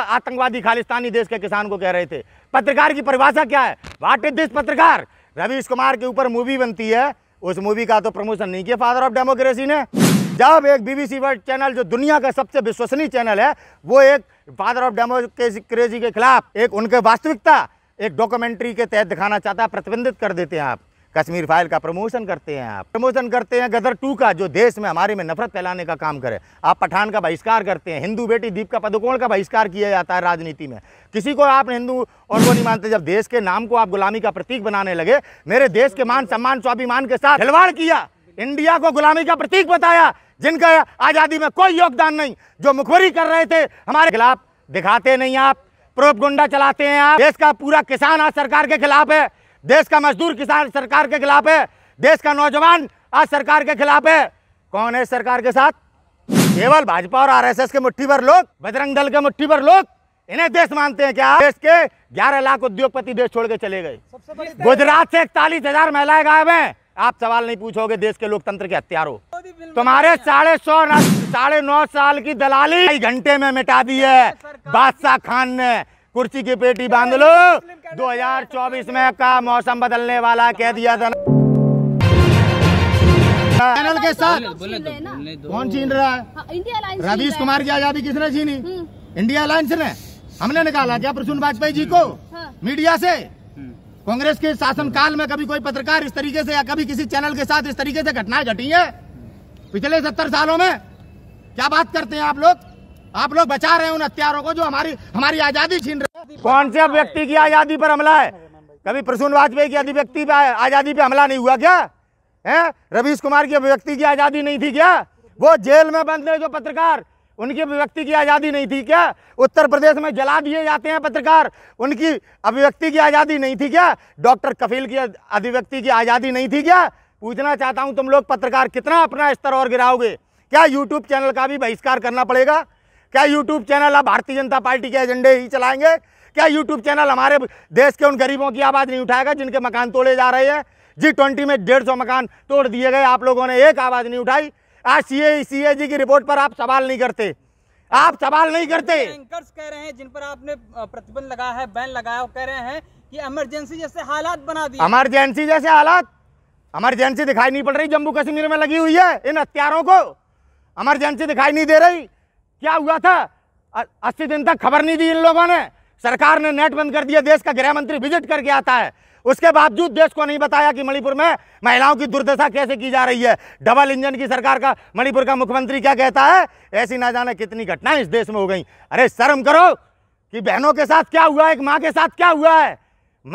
आतंकवादी खालिस्तानी देश के किसान को कह रहे थे पत्रकार की परिभाषा क्या है वाट इज दिस पत्रकार रवीश कुमार के ऊपर मूवी बनती है उस मूवी का तो प्रमोशन नहीं किया फादर ऑफ डेमोक्रेसी ने जब एक बीबीसी वर्ल्ड चैनल जो दुनिया का सबसे विश्वसनीय चैनल है वो एक फादर ऑफ डेमोक्रेसी के खिलाफ एक उनके वास्तविकता एक डॉक्यूमेंट्री के तहत दिखाना चाहता है प्रतिबंधित कर देते हैं आप कश्मीर फाइल का प्रमोशन करते हैं आप प्रमोशन करते हैं गदर टू का जो देश में हमारे में नफरत फैलाने का काम करे आप पठान का बहिष्कार करते हैं हिंदू बेटी का पदुकोण का बहिष्कार किया जाता है राजनीति में किसी को आप हिंदू और वो नहीं मानते जब देश के नाम को आप गुलामी का प्रतीक बनाने लगे मेरे देश के मान सम्मान स्वाभिमान के साथ खिलवाड़ किया इंडिया को गुलामी का प्रतीक बताया जिनका आज़ादी में कोई योगदान नहीं जो मुखबरी कर रहे थे हमारे खिलाफ दिखाते नहीं आप प्रोप गुंडा चलाते हैं आप देश का पूरा किसान आज सरकार के खिलाफ है देश का मजदूर किसान सरकार के खिलाफ है देश का नौजवान आज सरकार के खिलाफ है कौन है सरकार के साथ केवल भाजपा और आरएसएस के मुट्ठी भर लोग बजरंग दल के मुट्ठी भर लोग इन्हें देश मानते हैं क्या देश के 11 लाख उद्योगपति देश छोड़ के चले गए गुजरात से इकतालीस हजार महिलाएं गायब हैं आप सवाल नहीं पूछोगे देश के लोकतंत्र के हत्यारों तुम्हारे साढ़े सौ साढ़े नौ साल की दलाली घंटे में मिटा दी है बादशाह खान ने कुर्सी की पेटी बांध लो 2024 में का मौसम बदलने वाला कह दिया था चैनल के साथ तो, कौन छीन रहा है हाँ, रवीश कुमार की आजादी किसने छीनी इंडिया हम्म। अलायंस ने हमने निकाला क्या प्रसून वाजपेयी जी को हाँ। मीडिया से हम्म। कांग्रेस के शासनकाल में कभी कोई पत्रकार इस तरीके से या कभी किसी चैनल के साथ इस तरीके से घटनाएं घटी है पिछले सत्तर सालों में क्या बात करते हैं आप लोग आप लोग बचा रहे हैं उन हत्यारों को जो हमारी हमारी आजादी छीन रहे कौन से व्यक्ति की आजादी पर हमला है कभी प्रसून वाजपेयी की अभिव्यक्ति पर आजादी पर हमला नहीं हुआ क्या है रवीश कुमार की अभिव्यक्ति की आजादी नहीं थी क्या वो जेल में बंद है जो पत्रकार उनकी अभिव्यक्ति की आज़ादी नहीं थी क्या उत्तर प्रदेश में जला दिए जाते हैं पत्रकार उनकी अभिव्यक्ति की आज़ादी नहीं थी क्या डॉक्टर कफील की अभिव्यक्ति की आज़ादी नहीं थी क्या पूछना चाहता हूँ तुम लोग पत्रकार कितना अपना स्तर और गिराओगे क्या यूट्यूब चैनल का भी बहिष्कार करना पड़ेगा क्या यूट्यूब चैनल आप भारतीय जनता पार्टी के एजेंडे ही चलाएंगे क्या यूट्यूब चैनल हमारे देश के उन गरीबों की आवाज़ नहीं उठाएगा जिनके मकान तोड़े जा रहे हैं जी ट्वेंटी में डेढ़ सौ मकान तोड़ दिए गए आप लोगों ने एक आवाज़ नहीं उठाई आज सी ए जी की रिपोर्ट पर आप सवाल नहीं करते आप सवाल नहीं करते एंकर्स कह रहे हैं जिन पर आपने प्रतिबंध लगाया है बैन लगाया वो कह रहे हैं कि एमरजेंसी जैसे हालात बना दिए एमरजेंसी जैसे हालात एमरजेंसी दिखाई नहीं पड़ रही जम्मू कश्मीर में लगी हुई है इन हथियारों को एमरजेंसी दिखाई नहीं दे रही क्या हुआ था अस्सी दिन तक खबर नहीं दी इन लोगों ने सरकार ने नेट बंद कर दिया देश का गृह मंत्री विजिट करके आता है उसके बावजूद देश को नहीं बताया कि मणिपुर में महिलाओं की दुर्दशा कैसे की जा रही है डबल इंजन की सरकार का मणिपुर का मुख्यमंत्री क्या कहता है ऐसी ना जाने कितनी घटनाएं इस देश में हो गई अरे शर्म करो कि बहनों के साथ क्या हुआ है एक माँ के साथ क्या हुआ है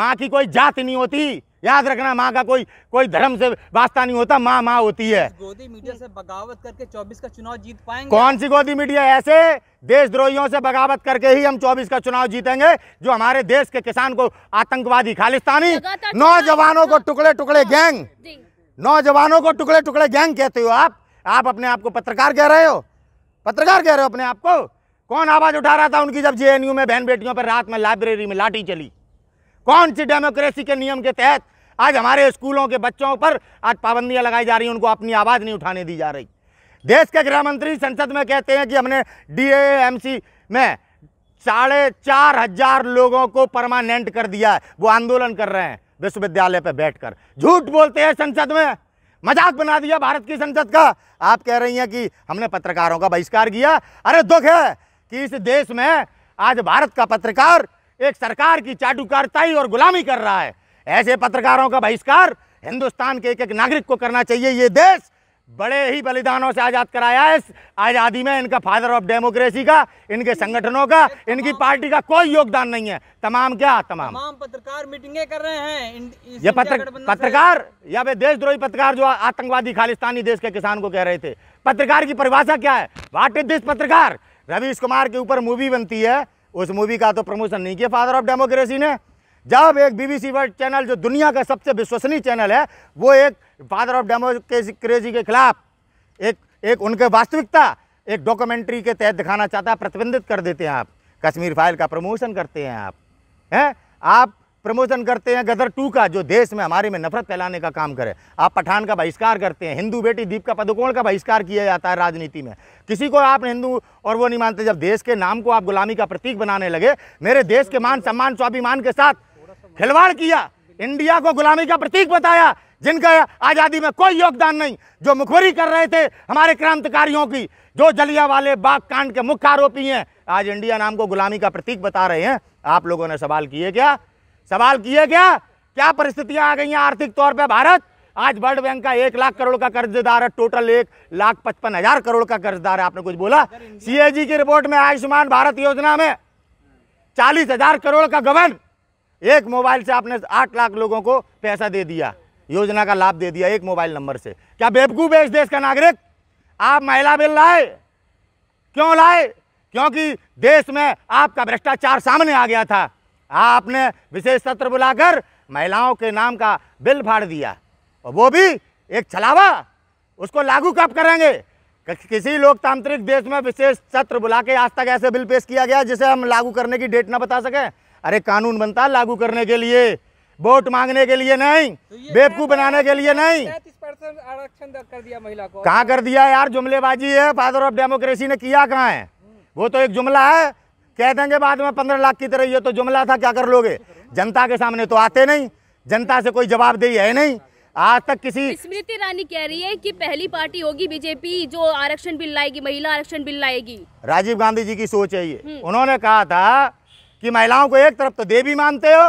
माँ की कोई जात नहीं होती याद रखना माँ का कोई कोई धर्म से वास्ता नहीं होता माँ माँ होती है गोदी मीडिया से बगावत करके 24 का चुनाव जीत पाएंगे कौन सी गोदी मीडिया ऐसे देशद्रोहियों से बगावत करके ही हम 24 का चुनाव जीतेंगे जो हमारे देश के किसान को आतंकवादी खालिस्तानी नौजवानों को टुकड़े टुकड़े हाँ। गैंग नौजवानों को टुकड़े टुकड़े गैंग कहते हो आप आप अपने आप को पत्रकार कह रहे हो पत्रकार कह रहे हो अपने आप को कौन आवाज उठा रहा था उनकी जब जेएनयू में बहन बेटियों पर रात में लाइब्रेरी में लाठी चली कौन सी डेमोक्रेसी के नियम के तहत आज हमारे स्कूलों के बच्चों पर आज पाबंदियां लगाई जा रही हैं उनको अपनी आवाज़ नहीं उठाने दी जा रही देश के गृह मंत्री संसद में कहते हैं कि हमने सी में साढ़े चार हजार लोगों को परमानेंट कर दिया है वो आंदोलन कर रहे हैं विश्वविद्यालय पर बैठकर झूठ बोलते हैं संसद में मजाक बना दिया भारत की संसद का आप कह रही हैं कि हमने पत्रकारों का बहिष्कार किया अरे दुख है कि इस देश में आज भारत का पत्रकार एक सरकार की चाटुकारताई और गुलामी कर रहा है ऐसे पत्रकारों का बहिष्कार हिंदुस्तान के एक एक नागरिक को करना चाहिए ये देश बड़े ही बलिदानों से आज़ाद कराया है आज़ादी में इनका फादर ऑफ डेमोक्रेसी का इनके संगठनों का इनकी पार्टी का कोई योगदान नहीं है तमाम क्या तमाम तमाम पत्रकार मीटिंगें कर रहे हैं ये पत्र, पत्रकार या वे देशद्रोही पत्रकार जो आतंकवादी खालिस्तानी देश के किसान को कह रहे थे पत्रकार की परिभाषा क्या है वाट इज दिस पत्रकार रवीश कुमार के ऊपर मूवी बनती है उस मूवी का तो प्रमोशन नहीं किया फादर ऑफ डेमोक्रेसी ने जब एक बीबीसी वर्ल्ड चैनल जो दुनिया का सबसे विश्वसनीय चैनल है वो एक फादर ऑफ डेमोक्रेसी के खिलाफ एक एक उनके वास्तविकता एक डॉक्यूमेंट्री के तहत दिखाना चाहता है प्रतिबंधित कर देते हैं आप कश्मीर फाइल का प्रमोशन करते हैं आप हैं आप प्रमोशन करते हैं गदर टू का जो देश में हमारे में नफरत फैलाने का काम करे आप पठान का बहिष्कार करते हैं हिंदू बेटी दीपिका पदुकोण का बहिष्कार किया जाता है राजनीति में किसी को आप हिंदू और वो नहीं मानते जब देश के नाम को आप गुलामी का प्रतीक बनाने लगे मेरे देश के मान सम्मान स्वाभिमान के साथ खिलवाड़ किया इंडिया को गुलामी का प्रतीक बताया जिनका आज़ादी में कोई योगदान नहीं जो मुखबरी कर रहे थे हमारे क्रांतिकारियों की जो जलिया वाले बाग कांड के मुख्य आरोपी हैं आज इंडिया नाम को गुलामी का प्रतीक बता रहे हैं आप लोगों ने सवाल किए क्या सवाल किए क्या क्या परिस्थितियां आ गई हैं आर्थिक तौर पर भारत आज वर्ल्ड बैंक का एक लाख करोड़ का कर्जदार है टोटल एक लाख पचपन हजार करोड़ का कर्जदार है आपने कुछ बोला सीएजी की रिपोर्ट में आयुष्मान भारत योजना में चालीस हजार करोड़ का गबन एक मोबाइल से आपने आठ लाख लोगों को पैसा दे दिया योजना का लाभ दे दिया एक मोबाइल नंबर से क्या बेवकूफ है इस देश का नागरिक आप महिला बिल लाए क्यों लाए क्योंकि देश में आपका भ्रष्टाचार सामने आ गया था आपने विशेष सत्र बुलाकर महिलाओं के नाम का बिल फाड़ दिया और वो भी एक छलावा उसको लागू कब करेंगे किसी लोकतांत्रिक देश में विशेष सत्र बुला के आज तक ऐसे बिल पेश किया गया जिसे हम लागू करने की डेट ना बता सकें अरे कानून बनता लागू करने के लिए वोट मांगने के लिए नहीं तो बेवकूफ बनाने के लिए नहीं आरक्षण कर दिया महिला को कहाँ कर दिया यार जुमलेबाजी है फादर ऑफ डेमोक्रेसी ने किया कहाँ है वो तो एक जुमला है कह देंगे बाद में पंद्रह लाख की तरह ये तो जुमला था क्या कर लोगे जनता के सामने तो आते नहीं जनता से कोई जवाबदेही है नहीं आज तक किसी स्मृति ईरानी कह रही है कि पहली पार्टी होगी बीजेपी जो आरक्षण बिल लाएगी महिला आरक्षण बिल लाएगी राजीव गांधी जी की सोच है ये हम्म। उन्होंने कहा था कि महिलाओं को एक तरफ तो देवी मानते हो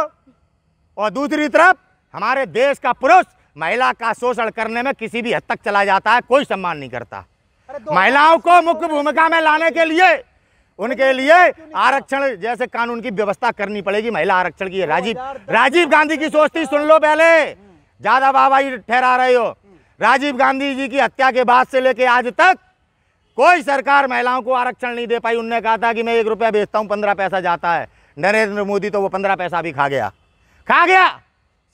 और दूसरी तरफ हमारे देश का पुरुष महिला का शोषण करने में किसी भी हद तक चला जाता है कोई सम्मान नहीं करता महिलाओं को मुख्य भूमिका में लाने के लिए उनके लिए आरक्षण जैसे कानून की व्यवस्था करनी पड़ेगी महिला आरक्षण की राजीव राजीव गांधी की सोच थी सुन लो पहले हम्म। ज्यादा बाबा ठहरा रहे हो हम्म। राजीव गांधी जी की हत्या के बाद से लेके आज तक कोई सरकार महिलाओं को आरक्षण नहीं दे पाई उनने कहा था कि मैं एक रुपया बेचता हूँ पंद्रह पैसा जाता है नरेंद्र मोदी तो वो पंद्रह पैसा भी खा गया खा गया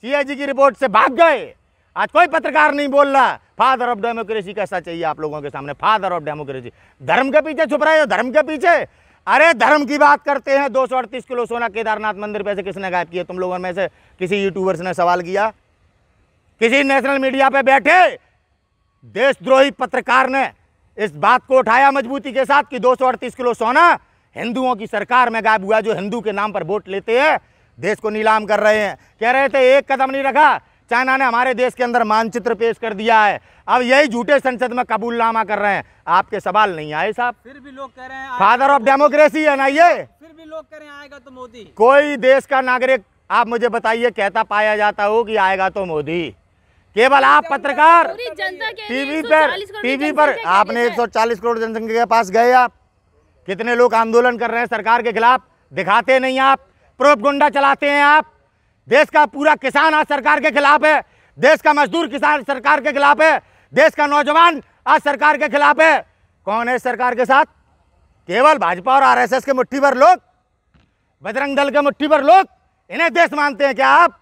सीएजी की रिपोर्ट से भाग गए आज कोई पत्रकार नहीं बोल रहा फादर ऑफ डेमोक्रेसी कैसा चाहिए आप लोगों के सामने फादर ऑफ डेमोक्रेसी धर्म के पीछे छुप रहे हो धर्म के पीछे अरे धर्म की बात करते हैं दो किलो सोना केदारनाथ मंदिर से किसने गायब किया तुम लोगों में से किसी यूट्यूबर्स ने सवाल किया किसी नेशनल मीडिया पे बैठे देशद्रोही पत्रकार ने इस बात को उठाया मजबूती के साथ कि दो किलो सोना हिंदुओं की सरकार में गायब हुआ जो हिंदू के नाम पर वोट लेते हैं देश को नीलाम कर रहे हैं कह रहे थे एक कदम नहीं रखा चाइना ने हमारे देश के अंदर मानचित्र पेश कर दिया है अब यही झूठे संसद में कबूलनामा कर रहे हैं आपके सवाल नहीं आए साहब फिर भी लोग कह रहे हैं फादर ऑफ डेमोक्रेसी है ना ये फिर भी लोग कह रहे हैं आएगा तो मोदी कोई देश का नागरिक आप मुझे बताइए कहता पाया जाता हो कि आएगा तो मोदी केवल आप पत्रकार टीवी पर टीवी पर आपने 140 करोड़ जनसंख्या के पास गए आप कितने लोग आंदोलन कर रहे हैं सरकार के खिलाफ दिखाते नहीं आप प्रोप गुंडा चलाते हैं आप देश का पूरा किसान आज सरकार के खिलाफ है देश का मजदूर किसान सरकार के खिलाफ है देश का नौजवान आज सरकार के खिलाफ है कौन है सरकार के साथ केवल भाजपा और आरएसएस के मुट्ठी भर लोग बजरंग दल के मुट्ठी भर लोग इन्हें देश मानते हैं क्या आप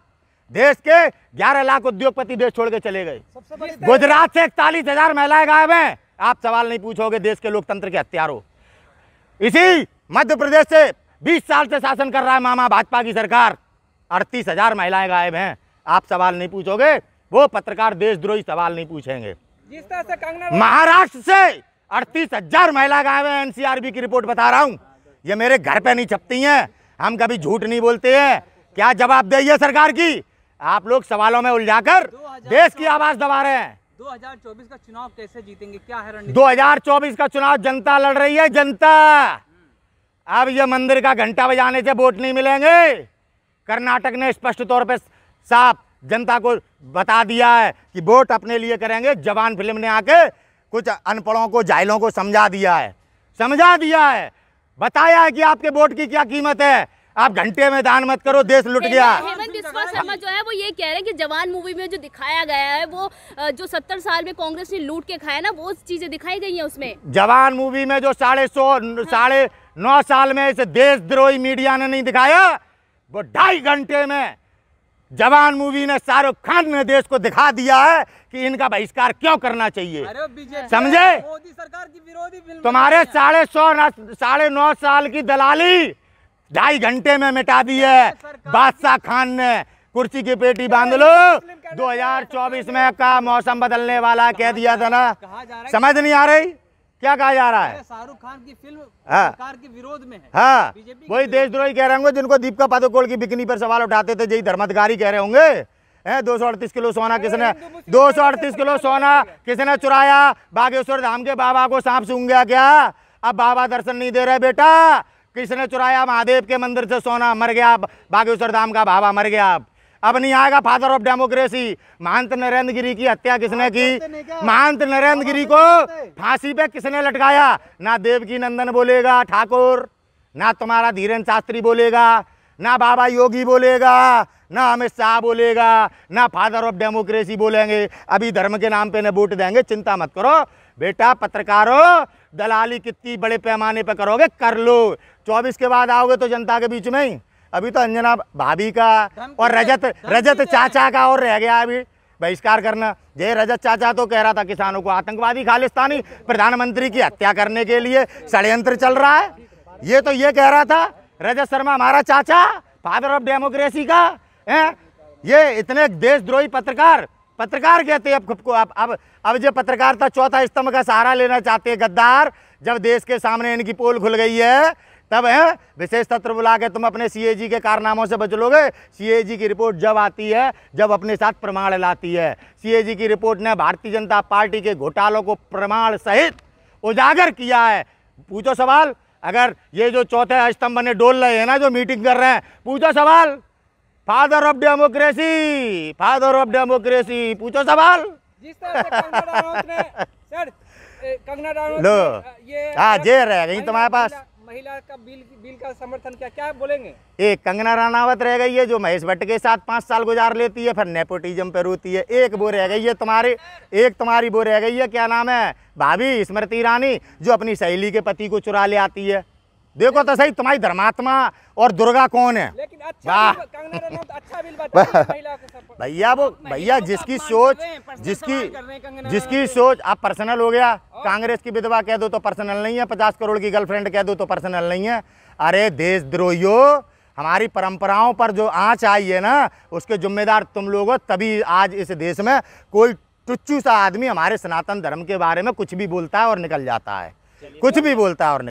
देश के 11 लाख उद्योगपति देश छोड़ के चले गए गुजरात से इकतालीस हजार महिलाएं गायब हैं आप सवाल नहीं पूछोगे देश के लोकतंत्र के हत्यारों इसी मध्य प्रदेश से 20 साल से शासन कर रहा है मामा भाजपा की सरकार अड़तीस हज़ार महिलाएं गायब हैं आप सवाल नहीं पूछोगे वो पत्रकार देशद्रोही सवाल नहीं पूछेंगे जिस तरह से महाराष्ट्र से अड़तीस हजार महिला गायब है एनसीआरबी की रिपोर्ट बता रहा हूँ ये मेरे घर पे नहीं छपती हैं हम कभी झूठ नहीं बोलते हैं क्या जवाब दे सरकार की आप लोग सवालों में उलझाकर देश की आवाज दबा रहे हैं 2024 का चुनाव कैसे जीतेंगे क्या है दो चौबीस का चुनाव जनता लड़ रही है जनता अब ये मंदिर का घंटा बजाने से वोट नहीं मिलेंगे कर्नाटक ने स्पष्ट तौर पर साफ जनता को बता दिया है कि वोट अपने लिए करेंगे जवान फिल्म ने आके कुछ अनपढ़ों को जाहिलों को समझा दिया है समझा दिया है बताया है कि आपके वोट की क्या कीमत है आप घंटे में दान मत करो देश लुट गया समझ शर्मा जो है वो ये कह रहे हैं कि जवान मूवी में जो दिखाया गया है वो जो सत्तर साल में कांग्रेस ने लूट के खाया ना वो चीजें दिखाई गई हैं उसमें जवान मूवी में जो साढ़े सौ साढ़े नौ साल में इसे देशद्रोही मीडिया ने नहीं दिखाया वो ढाई घंटे में जवान मूवी ने शाहरुख खान ने देश को दिखा दिया है कि इनका बहिष्कार क्यों करना चाहिए समझे मोदी सरकार की विरोधी फिल्म तुम्हारे साढ़े सौ साढ़े नौ साल की दलाली ढाई घंटे में मिटा दी है बादशाह खान ने कुर्सी की पेटी बांध लो 2024 में का मौसम बदलने वाला कह दिया था ना समझ नहीं आ रही क्या कहा जा रहा है शाहरुख खान की फिल्म हाँ सरकार के विरोध में है हाँ वही देशद्रोही कह रहे होंगे जिनको दीपका पादुकोण की बिकनी पर सवाल उठाते थे यही धर्माधिकारी कह रहे होंगे है दो सौ अड़तीस किलो सोना किसने दो सौ अड़तीस किलो सोना किसने चुराया बागेश्वर धाम के बाबा को सांप सूंग गया क्या अब बाबा दर्शन नहीं दे रहे बेटा किसने चुराया महादेव के मंदिर से सोना मर गया बागेश्वर धाम का बाबा मर गया अब नहीं आएगा father of democracy Mahant Narendra Giri की हत्या किसने की महंत नरेंद्र गिरी को फांसी पे किसने लटकाया ना देवकी नंदन बोलेगा ठाकुर ना तुम्हारा धीरेन शास्त्री बोलेगा ना बाबा योगी बोलेगा ना अमित शाह बोलेगा ना फादर ऑफ डेमोक्रेसी बोलेंगे अभी धर्म के नाम पे ने वोट देंगे चिंता मत करो बेटा पत्रकारों दलाली कितनी बड़े पैमाने पर करोगे कर लो चौबीस के बाद आओगे तो जनता के बीच में ही अभी तो अंजना भाभी का और रजत रजत चाचा का और रह गया अभी बहिष्कार करना जय रजत चाचा तो कह रहा था किसानों को आतंकवादी खालिस्तानी प्रधानमंत्री की हत्या करने के लिए षडयंत्र चल रहा है ये तो ये कह रहा था रजत शर्मा हमारा चाचा फादर ऑफ डेमोक्रेसी का है ये इतने देशद्रोही पत्रकार पत्रकार कहते हैं अब खुद को अब अब अब जो पत्रकार था चौथा स्तंभ का सहारा लेना चाहते हैं गद्दार जब देश के सामने इनकी पोल खुल गई है तब है विशेष तत्र बुला के तुम अपने सीएजी के कारनामों से बच लोगे सीएजी की रिपोर्ट जब आती है जब अपने साथ प्रमाण लाती है सीएजी की रिपोर्ट ने भारतीय जनता पार्टी के घोटालों को प्रमाण सहित उजागर किया है पूछो सवाल अगर ये जो चौथे स्तंभ ने डोल रहे हैं ना जो मीटिंग कर रहे हैं पूछो सवाल father of democracy father of democracy पूछो सवाल जिस तरह से कंगना लो हाँ जेर है कहीं तुम्हारे पास महिला का बिल बिल का समर्थन क्या क्या बोलेंगे एक कंगना रानावत रह गई है जो महेश भट्ट के साथ पाँच साल गुजार लेती है फिर नेपोटिज्म पे रोती है एक वो रह गई है तुम्हारी एक तुम्हारी वो रह गई है क्या नाम है भाभी स्मृति ईरानी जो अपनी सहेली के पति को चुरा ले आती है देखो तो सही तुम्हारी धर्मात्मा और दुर्गा कौन है अच्छा, अच्छा भैया वो भैया जिसकी सोच जिसकी जिसकी सोच आप पर्सनल हो गया कांग्रेस की विधवा कह दो तो पर्सनल नहीं है पचास करोड़ की गर्लफ्रेंड कह दो तो पर्सनल नहीं है अरे देशद्रोहियों हमारी परंपराओं पर जो आँच आई है ना उसके जिम्मेदार तुम लोग हो तभी आज इस देश में कोई टुच्चू सा आदमी हमारे सनातन धर्म के बारे में कुछ भी बोलता है और निकल जाता है कुछ भी बोलता है और